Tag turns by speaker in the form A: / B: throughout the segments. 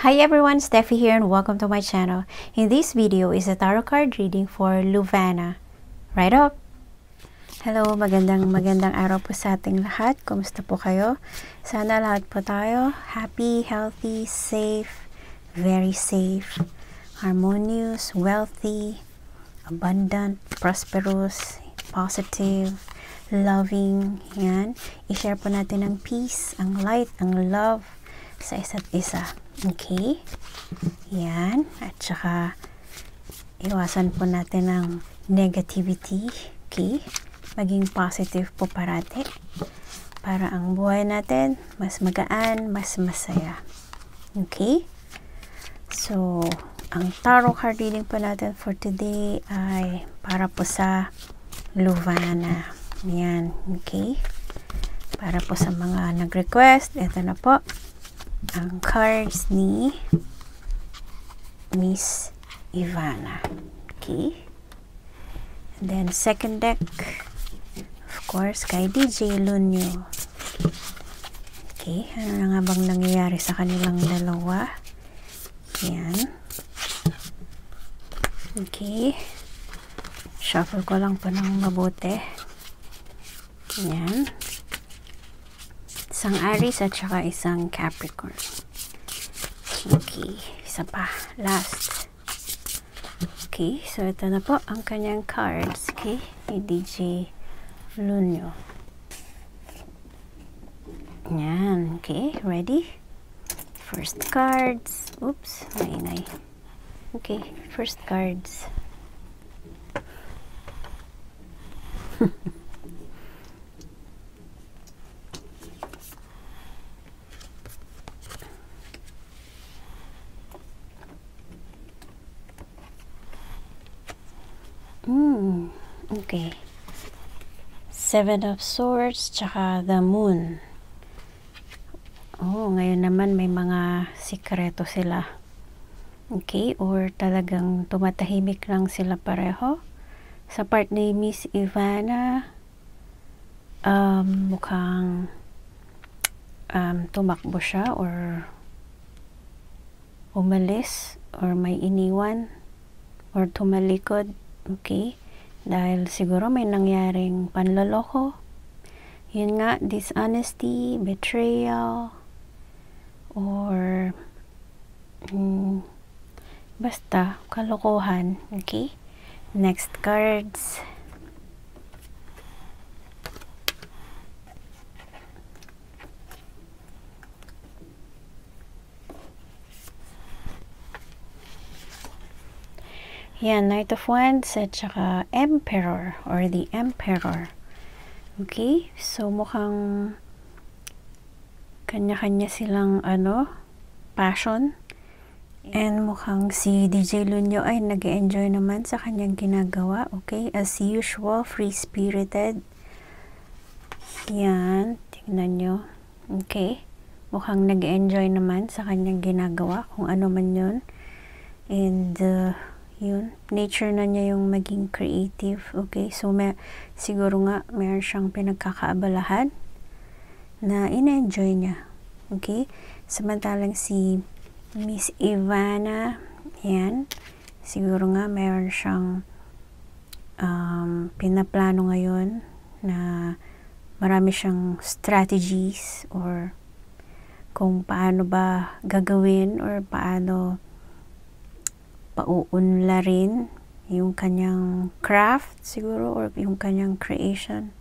A: Hi everyone, Steffi here and welcome to my channel. In this video is a tarot card reading for Luvana. Right up! Hello, magandang magandang araw po sa ating lahat. Kumusta po kayo? Sana lahat po tayo happy, healthy, safe, very safe, harmonious, wealthy, abundant, prosperous, positive, loving. Yan. I-share po natin ang peace, ang light, ang love, sa isa't isa. Okay? Yan. At saka, iwasan po natin ang negativity. Okay? Maging positive po parati. Para ang buhay natin, mas magaan, mas masaya. Okay? So, ang tarot card reading po natin for today ay para po sa Luvana. Yan. Okay? Para po sa mga nag-request, ito na po ang cards ni Miss Ivana. Okay? And then, second deck, of course, kay DJ Lunyo. Okay, ano na nga bang nangyayari sa kanilang dalawa? Yan. Okay. Shuffle ko lang po ng mabuti. Yan. Isang Aries at saka isang Capricorn. Okay, isa pa. Last. Okay, so ito na po ang kanyang cards. Okay, ni DJ Lunyo. Yan, okay, ready? First cards. Oops, maingay. Okay, first cards. Seven of Swords, tsaka the Moon. Oh, ngayon naman may mga sikreto sila. Okay, or talagang tumatahimik lang sila pareho. Sa part ni Miss Ivana, um, mukhang um, tumakbo siya or umalis or may iniwan or tumalikod. Okay. Dahil siguro may nangyaring panloloko. Yun nga, dishonesty, betrayal, or mm, basta kalokohan. Okay? Next cards. Yan, Knight of Wands at saka Emperor or the Emperor. Okay? So, mukhang kanya-kanya silang ano, passion. And mukhang si DJ Lunyo ay nag enjoy naman sa kanyang ginagawa. Okay? As usual, free-spirited. Yan. Tignan nyo. Okay? Mukhang nag enjoy naman sa kanyang ginagawa. Kung ano man yun. And, uh, yun, nature na niya yung maging creative, okay? So, may, siguro nga, meron siyang pinagkakaabalahan na in-enjoy niya, okay? Samantalang si Miss Ivana, yan, siguro nga, meron siyang um, pinaplano ngayon na marami siyang strategies or kung paano ba gagawin or paano pauunla rin yung kanyang craft siguro or yung kanyang creation.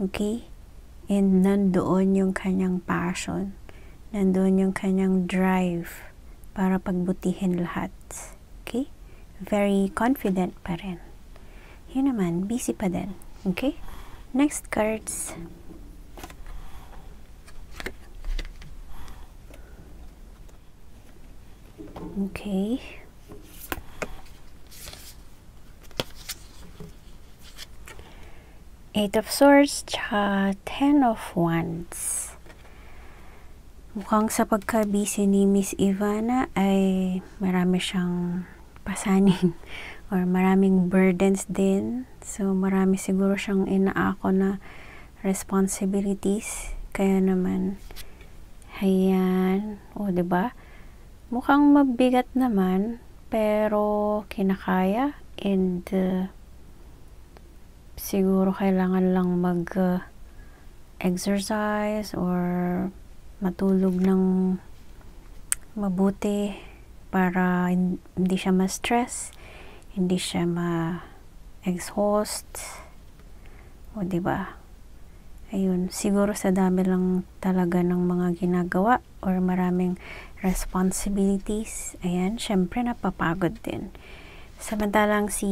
A: Okay? And nandoon yung kanyang passion. Nandoon yung kanyang drive para pagbutihin lahat. Okay? Very confident pa rin. Yun naman, busy pa din. Okay? Next cards. Okay. Eight of Swords, tsaka 10 of Wands. Mukhang sa pagka-busy ni Miss Ivana ay marami siyang pasanin or maraming burdens din. So, marami siguro siyang inaako na responsibilities. Kaya naman, ayan, o ba diba? Mukhang mabigat naman, pero kinakaya and uh, siguro kailangan lang mag uh, exercise or matulog ng mabuti para hindi siya ma-stress, hindi siya ma-exhaust. O, ba diba? Ayun, siguro sa dami lang talaga ng mga ginagawa or maraming responsibilities. Ayan, syempre napapagod din. Samantalang si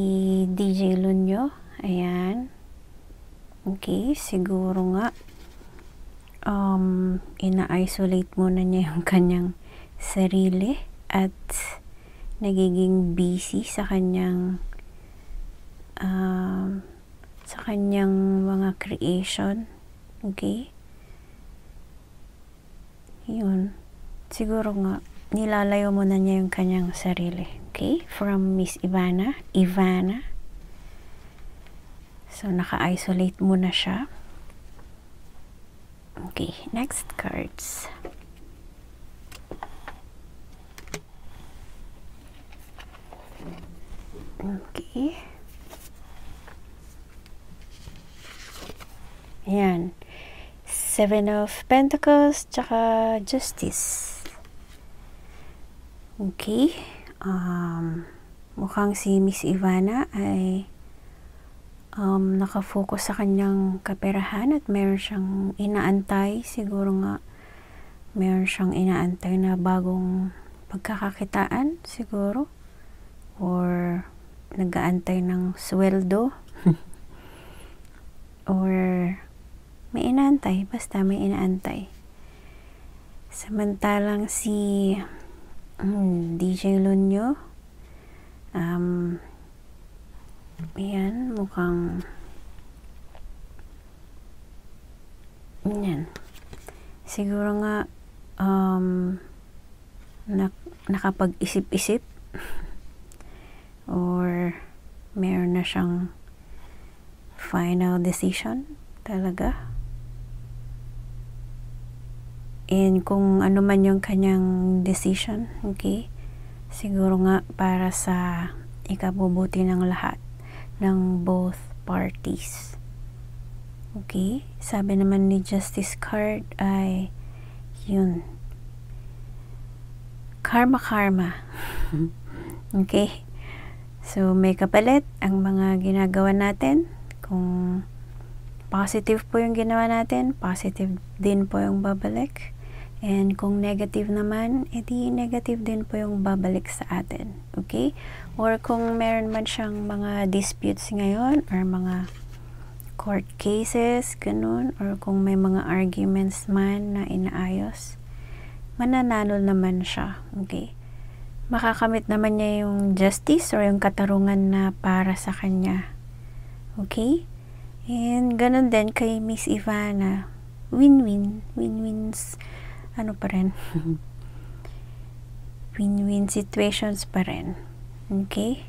A: DJ Lunyo, Ayan. Okay, siguro nga um, ina-isolate muna niya yung kanyang sarili at nagiging busy sa kanyang um, sa kanyang mga creation. Okay? Yun. Siguro nga, nilalayo muna niya yung kanyang sarili. Okay? From Miss Ivana, Ivana, So, naka-isolate muna siya. Okay, next cards. Okay. Ayan. Seven of Pentacles, tsaka Justice. Okay. Um, mukhang si Miss Ivana ay um, nakafocus sa kanyang kaperahan at meron siyang inaantay. Siguro nga meron siyang inaantay na bagong pagkakakitaan siguro or nagaantay ng sweldo or may inaantay basta may inaantay samantalang si hmm, um, DJ Lunyo um, Ayan, mukhang Ayan. Siguro nga um, nak nakapag-isip-isip or meron na siyang final decision talaga. And kung ano man yung kanyang decision, okay? Siguro nga para sa ikabubuti ng lahat ng both parties. Okay? Sabi naman ni Justice Card ay yun. Karma-karma. okay? So, may kapalit ang mga ginagawa natin. Kung positive po yung ginawa natin, positive din po yung babalik. And kung negative naman, edi negative din po yung babalik sa atin. Okay? Or kung meron man siyang mga disputes ngayon or mga court cases, ganun, or kung may mga arguments man na inaayos, mananalo naman siya. Okay? Makakamit naman niya yung justice or yung katarungan na para sa kanya. Okay? And ganun din kay Miss Ivana. Win-win. Win-wins. -win ano pa rin win-win situations pa rin okay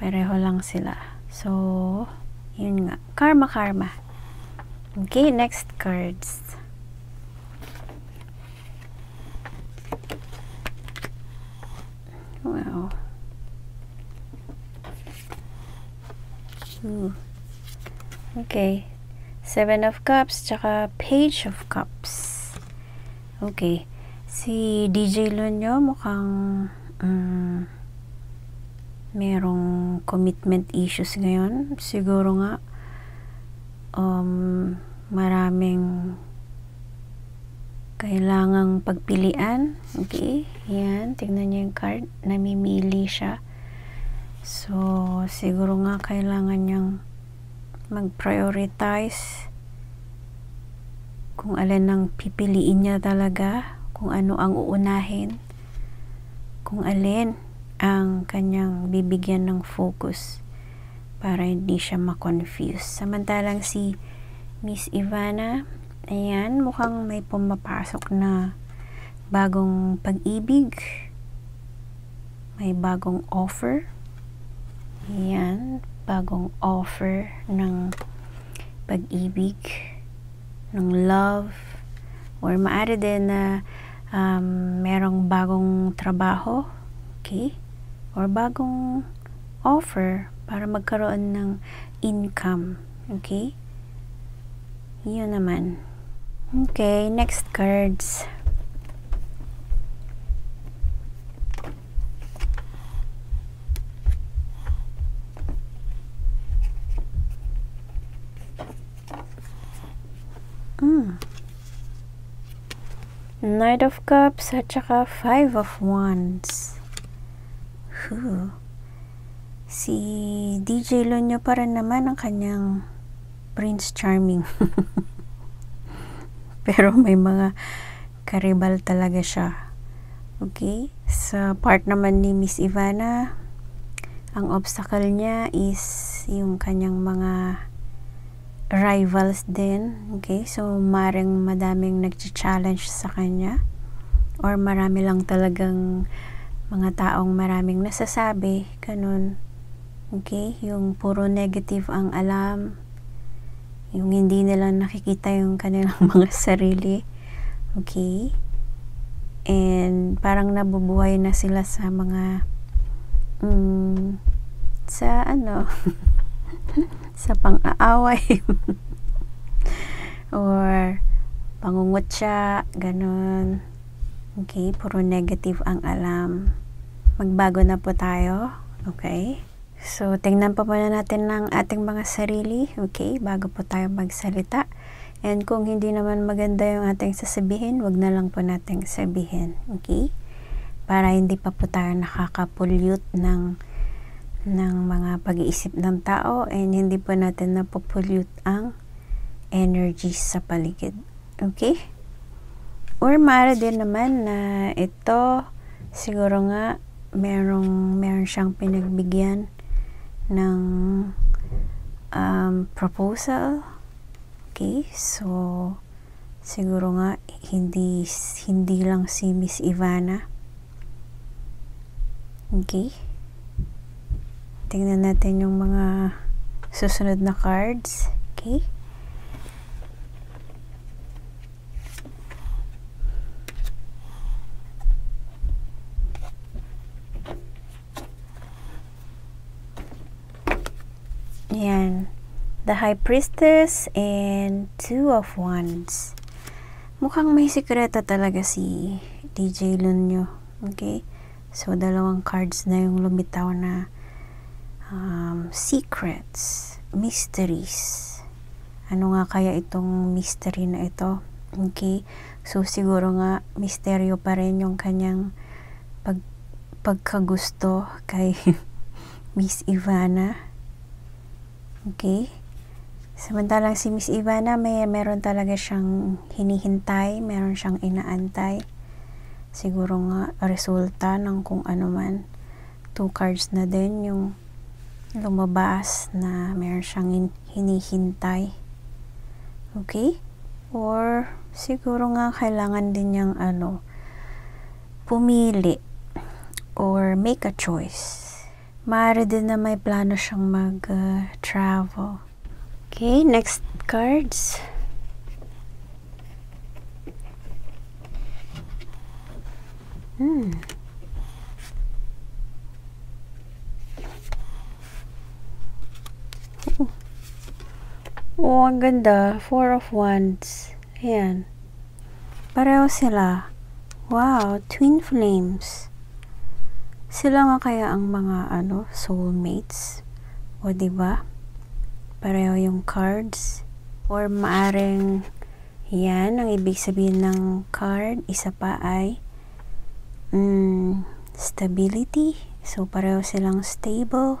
A: pareho lang sila so yun nga karma karma okay next cards wow Ooh. okay seven of cups tsaka page of cups Okay. Si DJ Lonyo mukhang um, merong commitment issues ngayon. Siguro nga um, maraming kailangang pagpilian. Okay? Yan. Tingnan niyo yung card. Namimili siya. So, siguro nga kailangan niyang mag-prioritize kung alin ang pipiliin niya talaga, kung ano ang uunahin, kung alin ang kanyang bibigyan ng focus para hindi siya makonfuse. Samantalang si Miss Ivana, ayan, mukhang may pumapasok na bagong pag-ibig, may bagong offer, ayan, bagong offer ng pag-ibig, ng love, or maari din na um, merong bagong trabaho, okay? Or bagong offer para magkaroon ng income, okay? Yun naman. Okay, next cards. Knight of Cups at saka Five of Wands. Ooh. Si DJ Lonyo para naman ang kanyang Prince Charming. Pero may mga karibal talaga siya. Okay? Sa part naman ni Miss Ivana, ang obstacle niya is yung kanyang mga rivals din. Okay? So, maring madaming nag-challenge sa kanya. Or marami lang talagang mga taong maraming nasasabi. Ganun. Okay? Yung puro negative ang alam. Yung hindi nila nakikita yung kanilang mga sarili. Okay? And parang nabubuhay na sila sa mga mm, sa ano sa pang-aaway or pangungutya, ganun. Okay, puro negative ang alam. Magbago na po tayo. Okay? So, tingnan pa muna natin ng ating mga sarili. Okay? Bago po tayo magsalita. And kung hindi naman maganda yung ating sasabihin, wag na lang po nating sabihin. Okay? Para hindi pa po tayo nakakapollute ng ng mga pag-iisip ng tao and hindi po natin napopollute ang energy sa paligid. Okay? Or mara din naman na ito siguro nga merong meron siyang pinagbigyan ng um, proposal. Okay? So siguro nga hindi hindi lang si Miss Ivana. Okay? Tingnan natin yung mga susunod na cards. Okay? Yan. The High Priestess and Two of Wands. Mukhang may sikreto talaga si DJ Lunyo. Okay? So, dalawang cards na yung lumitaw na um, secrets, mysteries. Ano nga kaya itong mystery na ito? Okay, so siguro nga misteryo pa rin yung kanyang pag, pagkagusto kay Miss Ivana. Okay, samantalang si Miss Ivana may meron talaga siyang hinihintay, meron siyang inaantay. Siguro nga resulta ng kung ano man. Two cards na din yung lumabas na meron siyang hinihintay. Okay? Or siguro nga kailangan din niyang ano, pumili or make a choice. Maaari din na may plano siyang mag-travel. Uh, okay, next cards. Hmm. Oh, ang ganda. Four of Wands. Ayan. Pareho sila. Wow, twin flames. Sila nga kaya ang mga ano, soulmates. O, di ba? Pareho yung cards. Or maaring yan, ang ibig sabihin ng card. Isa pa ay mm, stability. So, pareho silang stable.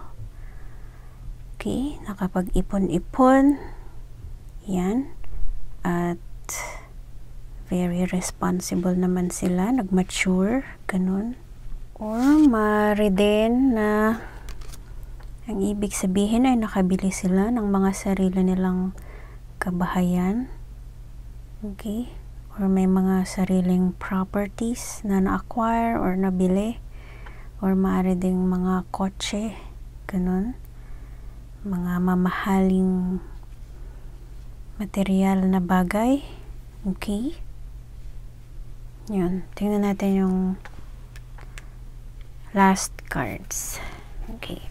A: Okay, nakapag-ipon-ipon yan. At very responsible naman sila. Nag-mature. Ganun. Or mari din na ang ibig sabihin ay nakabili sila ng mga sarili nilang kabahayan. Okay? Or may mga sariling properties na na-acquire or nabili. Or maaari ding mga kotse. Ganun. Mga mamahaling material na bagay. Okay? Yun. Tingnan natin yung last cards. Okay.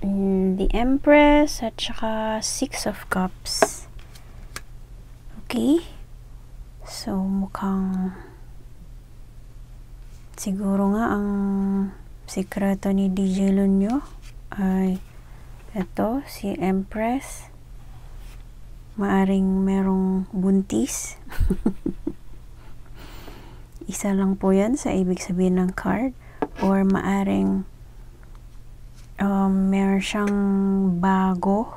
A: Mm, the Empress at saka Six of Cups. Okay? So, mukhang siguro nga ang sikreto ni DJ Lunyo ay ito, si Empress. Maaring merong buntis. Isa lang po yan sa ibig sabihin ng card. Or maaring um, meron siyang bago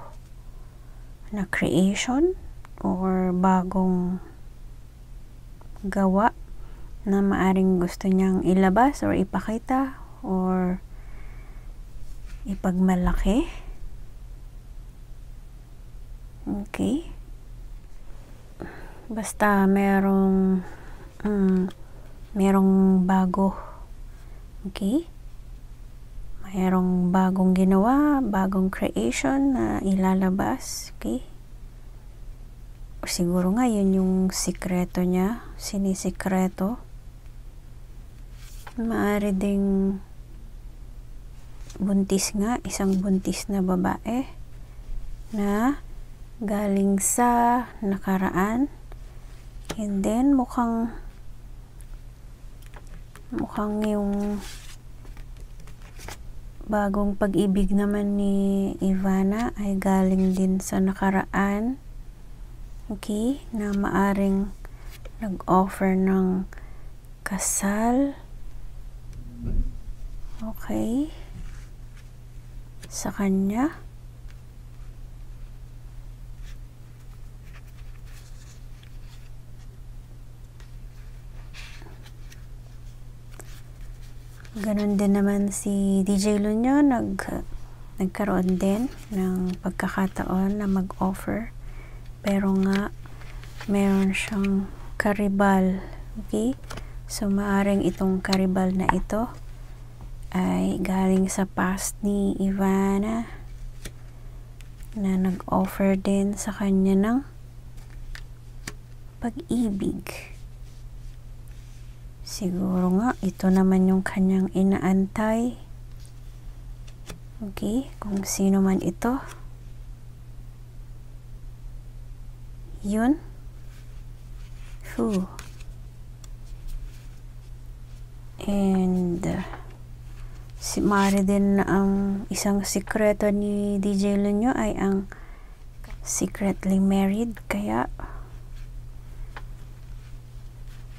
A: na creation or bagong gawa na maaring gusto niyang ilabas or ipakita or ipagmalaki. Okay. Basta merong um, merong bago. Okay? merong bagong ginawa, bagong creation na ilalabas, okay? O siguro nga yun yung sikreto niya, sinisikreto. Maari ding buntis nga, isang buntis na babae na galing sa nakaraan and then mukhang mukhang yung bagong pag-ibig naman ni Ivana ay galing din sa nakaraan. Okay, na maaring nag-offer ng kasal. Okay. Sa kanya. Ganon din naman si DJ Lunyo, nag, nagkaroon din ng pagkakataon na mag-offer. Pero nga, meron siyang karibal. Okay? So, maaring itong karibal na ito ay galing sa past ni Ivana na nag-offer din sa kanya ng pag-ibig. Siguro nga, ito naman yung kanyang inaantay. Okay, kung sino man ito. Yun. Who. And, uh, si Mari din na ang isang sikreto ni DJ Lunyo ay ang secretly married. Kaya,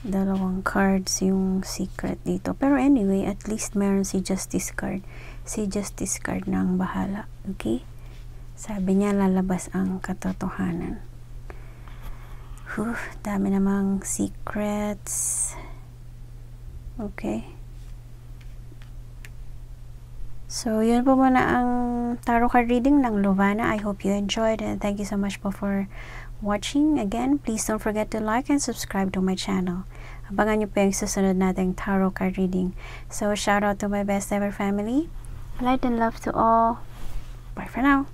A: dalawang cards yung secret dito. Pero anyway, at least meron si Justice card. Si Justice card na ang bahala. Okay? Sabi niya lalabas ang katotohanan. Huh, dami namang secrets. Okay. So, yun po muna ang tarot card reading ng Lovana. I hope you enjoyed and thank you so much po for watching. Again, please don't forget to like and subscribe to my channel. Abangan nyo po yung susunod nating tarot card reading. So, shout out to my best ever family. Light and love to all. Bye for now.